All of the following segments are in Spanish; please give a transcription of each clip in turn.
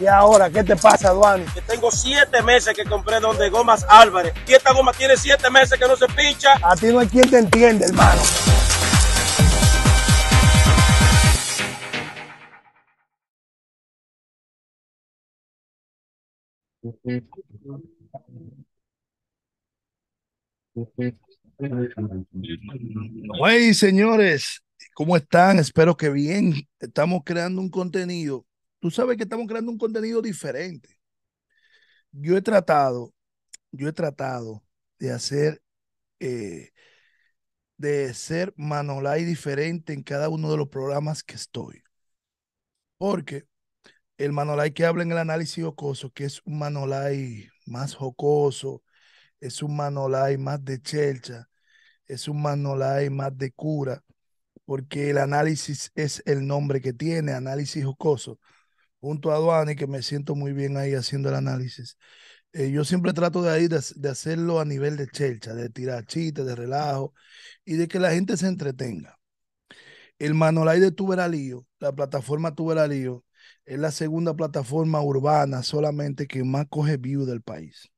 ¿Y ahora qué te pasa, Duani? Que tengo siete meses que compré donde gomas Álvarez. Y esta goma tiene siete meses que no se pincha. A ti no hay quien te entiende, hermano. Hey, señores, ¿cómo están? Espero que bien. Estamos creando un contenido tú sabes que estamos creando un contenido diferente. Yo he tratado, yo he tratado de hacer, eh, de ser Manolay diferente en cada uno de los programas que estoy. Porque el Manolay que habla en el análisis jocoso, que es un Manolay más jocoso, es un Manolay más de chelcha, es un Manolay más de cura, porque el análisis es el nombre que tiene, análisis jocoso junto a Duani, que me siento muy bien ahí haciendo el análisis. Eh, yo siempre trato de ahí de, hacerlo a nivel de chelcha, de tirar de relajo y de que la gente se entretenga. El Manolay de Tuberalío, la plataforma Tuberalío, es la segunda plataforma urbana solamente que más coge view del país.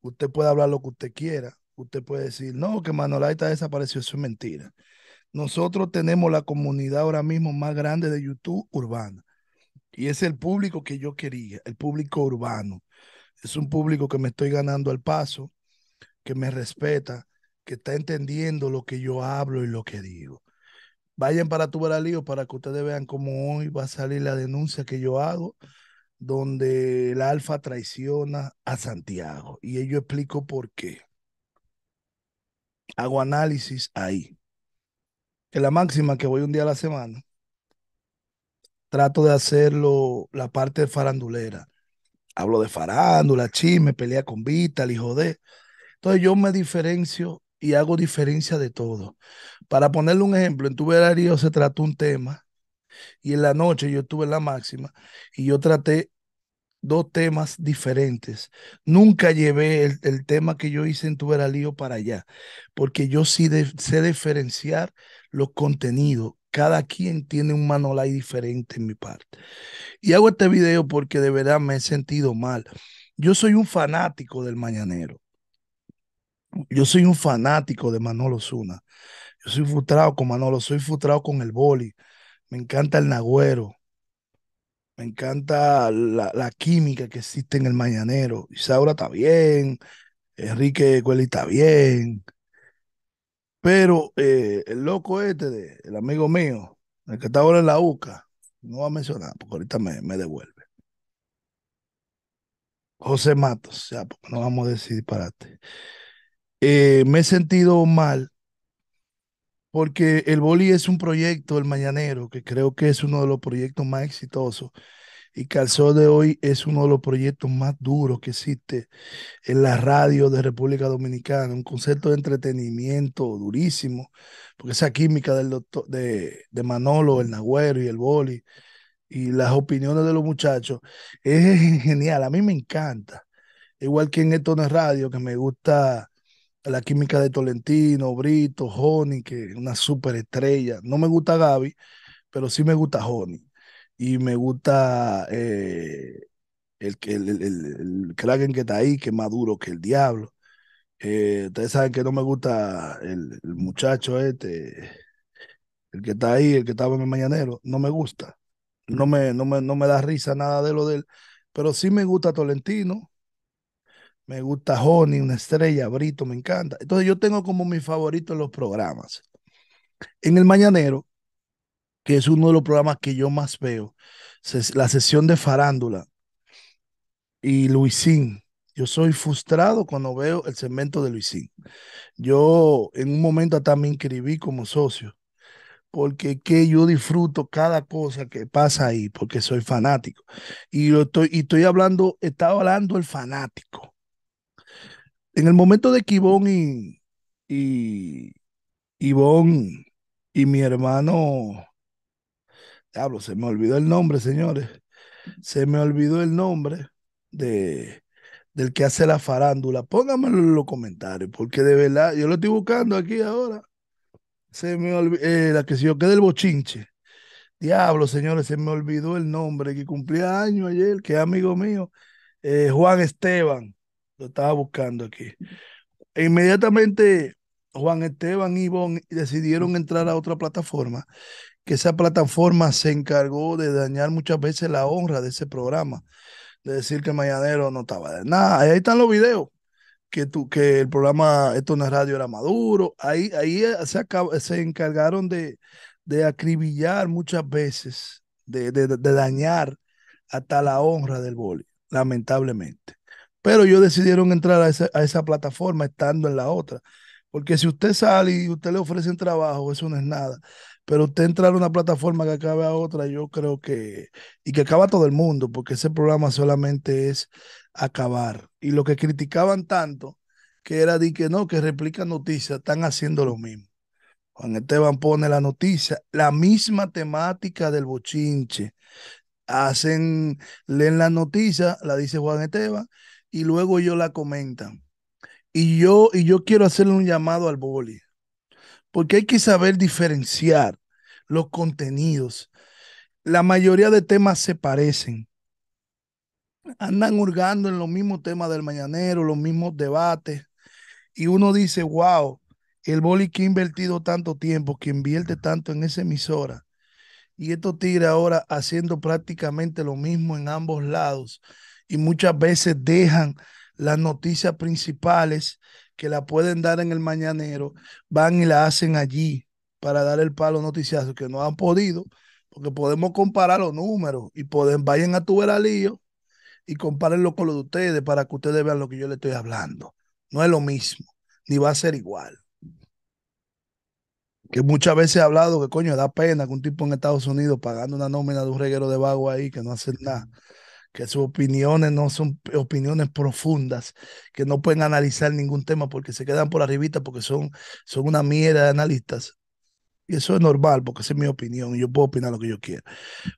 Usted puede hablar lo que usted quiera, usted puede decir, no, que Manolay está desaparecido, eso es mentira. Nosotros tenemos la comunidad ahora mismo más grande de YouTube urbana. Y es el público que yo quería, el público urbano. Es un público que me estoy ganando al paso, que me respeta, que está entendiendo lo que yo hablo y lo que digo. Vayan para tu lío para que ustedes vean cómo hoy va a salir la denuncia que yo hago, donde el Alfa traiciona a Santiago. Y yo explico por qué. Hago análisis ahí. es la máxima que voy un día a la semana trato de hacerlo la parte farandulera. Hablo de farándula, chisme, pelea con Vital y joder. Entonces yo me diferencio y hago diferencia de todo. Para ponerle un ejemplo, en tu se trató un tema y en la noche yo estuve en la máxima y yo traté dos temas diferentes. Nunca llevé el, tema que yo hice en tu para allá, porque yo sí sé diferenciar los contenidos cada quien tiene un Manolay diferente en mi parte. Y hago este video porque de verdad me he sentido mal. Yo soy un fanático del mañanero. Yo soy un fanático de Manolo Zuna. Yo soy frustrado con Manolo, soy frustrado con el boli. Me encanta el nagüero. Me encanta la, química que existe en el mañanero. Isaura está bien. Enrique Cueli está bien. Pero eh, el loco este, el amigo mío, el que está ahora en la UCA, no va a mencionar porque ahorita me, devuelve. José Matos, ya, porque no vamos a decir disparate. Eh, me he sentido mal porque el boli es un proyecto, el Mañanero, que creo que es uno de los proyectos más exitosos y Calzón de hoy es uno de los proyectos más duros que existe en la radio de República Dominicana. Un concepto de entretenimiento durísimo, porque esa química del doctor, de, Manolo, el Nagüero y el Boli, y las opiniones de los muchachos, es genial. A mí me encanta. Igual que en Esto Radio, que me gusta la química de Tolentino, Brito, Joni, que es una superestrella. No me gusta Gaby, pero sí me gusta Joni y me gusta eh, el, el, el, el Kraken que está ahí, que es más duro que el diablo. Eh, ustedes saben que no me gusta el, muchacho este, el que está ahí, el que estaba en el mañanero, no me gusta. No me, no me, da risa nada de lo de él. Pero sí me gusta Tolentino, me gusta Honey, una estrella, Brito, me encanta. Entonces yo tengo como mi favorito en los programas. En el mañanero, que es uno de los programas que yo más veo, la sesión de farándula y Luisín. Yo soy frustrado cuando veo el segmento de Luisín. Yo en un momento hasta me inscribí como socio, porque que yo disfruto cada cosa que pasa ahí, porque soy fanático. Y, yo estoy, y estoy hablando, estaba hablando el fanático. En el momento de Kibón y, y y mi hermano Diablo, se me olvidó el nombre, señores. Se me olvidó el nombre de, del que hace la farándula. Pónganmelo en los comentarios, porque de verdad, yo lo estoy buscando aquí ahora. Se me olvidó, eh, la que se yo del bochinche. Diablo, señores, se me olvidó el nombre, que cumplía año ayer, que es amigo mío, eh, Juan Esteban. Lo estaba buscando aquí. inmediatamente Juan Esteban y Ivonne decidieron entrar a otra plataforma que esa plataforma se encargó de dañar muchas veces la honra de ese programa, de decir que Mañanero no estaba de nada. Ahí están los videos, que, que el programa Esto en la Radio era maduro. Ahí, ahí eh, se, encargaron de, de acribillar muchas veces, de, de, dañar hasta la honra del boli, lamentablemente. Pero ellos decidieron entrar a esa, plataforma estando en la otra. Porque si usted sale y usted le ofrece un trabajo, eso no es nada. Pero usted entrar a una plataforma que acabe a otra, yo creo que, y que acaba todo el mundo, porque ese programa solamente es acabar. Y lo que criticaban tanto, que era de que no, que replican noticias, están haciendo lo mismo. Juan Esteban pone la noticia, la misma temática del bochinche. Hacen, leen la noticia, la dice Juan Esteban, y luego ellos la comentan. Y yo, y yo quiero hacerle un llamado al boli porque hay que saber diferenciar los contenidos. La mayoría de temas se parecen. Andan hurgando en los mismos temas del mañanero, los mismos debates. Y uno dice, wow, el boli que ha invertido tanto tiempo, que invierte tanto en esa emisora. Y esto tira ahora haciendo prácticamente lo mismo en ambos lados. Y muchas veces dejan las noticias principales que la pueden dar en el mañanero, van y la hacen allí para dar el palo noticiazo que no han podido, porque podemos comparar los números y pueden, vayan a tu veralío y compárenlo con lo de ustedes para que ustedes vean lo que yo le estoy hablando. No es lo mismo, ni va a ser igual. Que muchas veces he hablado que coño da pena que un tipo en Estados Unidos pagando una nómina de un reguero de vago ahí que no hace nada que sus opiniones no son opiniones profundas, que no pueden analizar ningún tema porque se quedan por arribita porque son, son una mierda de analistas. Y eso es normal porque esa es mi opinión y yo puedo opinar lo que yo quiera.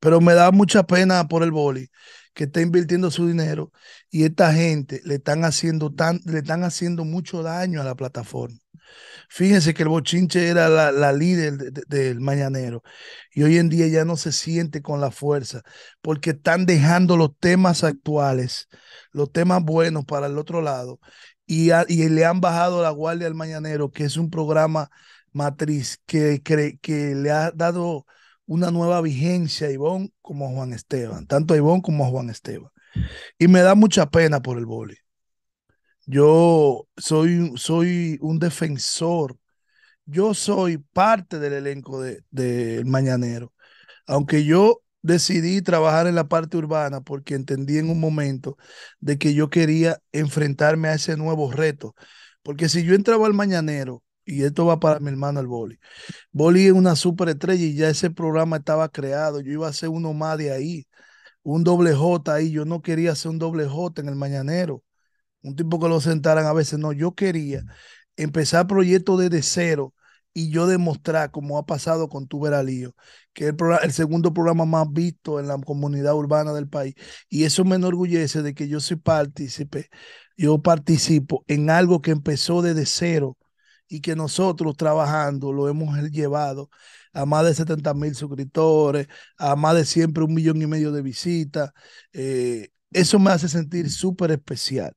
Pero me da mucha pena por el boli que está invirtiendo su dinero y esta gente le están haciendo, tan, le están haciendo mucho daño a la plataforma. Fíjense que el bochinche era la, líder del mañanero y hoy en día ya no se siente con la fuerza porque están dejando los temas actuales, los temas buenos para el otro lado y, le han bajado la guardia al mañanero, que es un programa matriz que, le ha dado una nueva vigencia a Ivón como a Juan Esteban, tanto a Ivón como a Juan Esteban. Y me da mucha pena por el boli. Yo soy, soy un defensor. Yo soy parte del elenco del de, Mañanero. Aunque yo decidí trabajar en la parte urbana porque entendí en un momento de que yo quería enfrentarme a ese nuevo reto. Porque si yo entraba al mañanero, y esto va para mi hermano el Boli, Boli es una estrella y ya ese programa estaba creado, yo iba a ser uno más de ahí, un doble J ahí, yo no quería hacer un doble J en el mañanero un tipo que lo sentaran a veces, no, yo quería empezar proyecto desde cero y yo demostrar, como ha pasado con Tuberalío, que es el, segundo programa más visto en la comunidad urbana del país. Y eso me enorgullece de que yo soy partícipe, yo participo en algo que empezó desde cero y que nosotros trabajando lo hemos llevado a más de 70 mil suscriptores, a más de siempre un millón y medio de visitas. Eh, eso me hace sentir súper especial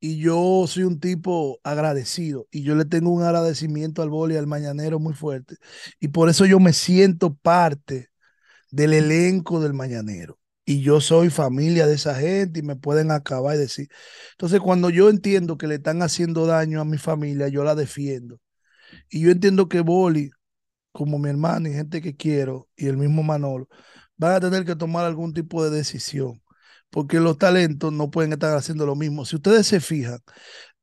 y yo soy un tipo agradecido y yo le tengo un agradecimiento al boli, al mañanero muy fuerte. Y por eso yo me siento parte del elenco del mañanero. Y yo soy familia de esa gente y me pueden acabar y decir. Entonces, cuando yo entiendo que le están haciendo daño a mi familia, yo la defiendo. Y yo entiendo que Boli, como mi hermano y gente que quiero, y el mismo Manolo, van a tener que tomar algún tipo de decisión porque los talentos no pueden estar haciendo lo mismo. Si ustedes se fijan,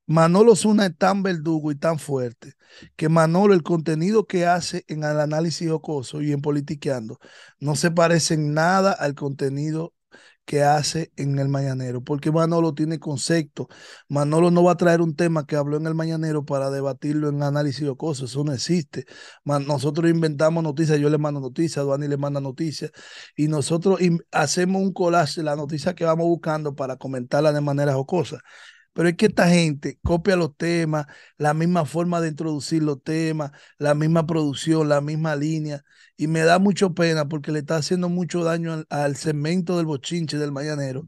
Manolo Zuna es tan verdugo y tan fuerte que Manolo, el contenido que hace en el análisis jocoso y en politiqueando, no se parece en nada al contenido que hace en el mañanero, porque Manolo tiene concepto. Manolo no va a traer un tema que habló en el mañanero para debatirlo en análisis o cosas, eso no existe. nosotros inventamos noticias, yo le mando noticias, Duani le manda noticias, y nosotros hacemos un collage de las noticias que vamos buscando para comentarla de manera jocosa. Pero es que esta gente copia los temas, la misma forma de introducir los temas, la misma producción, la misma línea. Y me da mucho pena porque le está haciendo mucho daño al, cemento del bochinche del mañanero,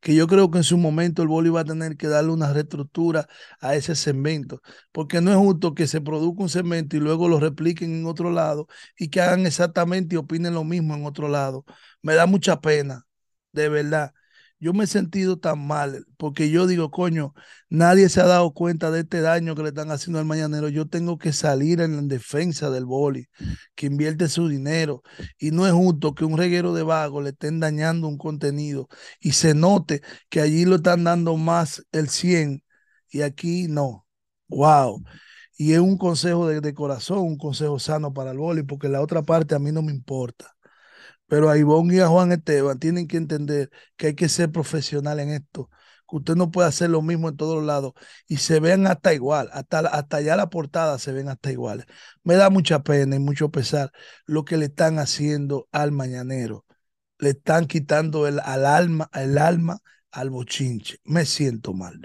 que yo creo que en su momento el boli va a tener que darle una reestructura a ese segmento. Porque no es justo que se produzca un cemento y luego lo repliquen en otro lado y que hagan exactamente y opinen lo mismo en otro lado. Me da mucha pena, de verdad yo me he sentido tan mal porque yo digo, coño, nadie se ha dado cuenta de este daño que le están haciendo al mañanero. Yo tengo que salir en la defensa del boli, que invierte su dinero. Y no es justo que un reguero de vago le estén dañando un contenido y se note que allí lo están dando más el 100 y aquí no. ¡Wow! Y es un consejo de corazón, un consejo sano para el boli, porque la otra parte a mí no me importa pero a Ivonne y a Juan Esteban tienen que entender que hay que ser profesional en esto, que usted no puede hacer lo mismo en todos los lados y se ven hasta igual, hasta, hasta ya la portada se ven hasta iguales. Me da mucha pena y mucho pesar lo que le están haciendo al mañanero. Le están quitando el, al alma, el alma al bochinche. Me siento mal.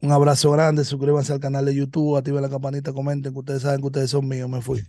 Un abrazo grande, suscríbanse al canal de YouTube, activen la campanita, comenten que ustedes saben que ustedes son míos, me fui.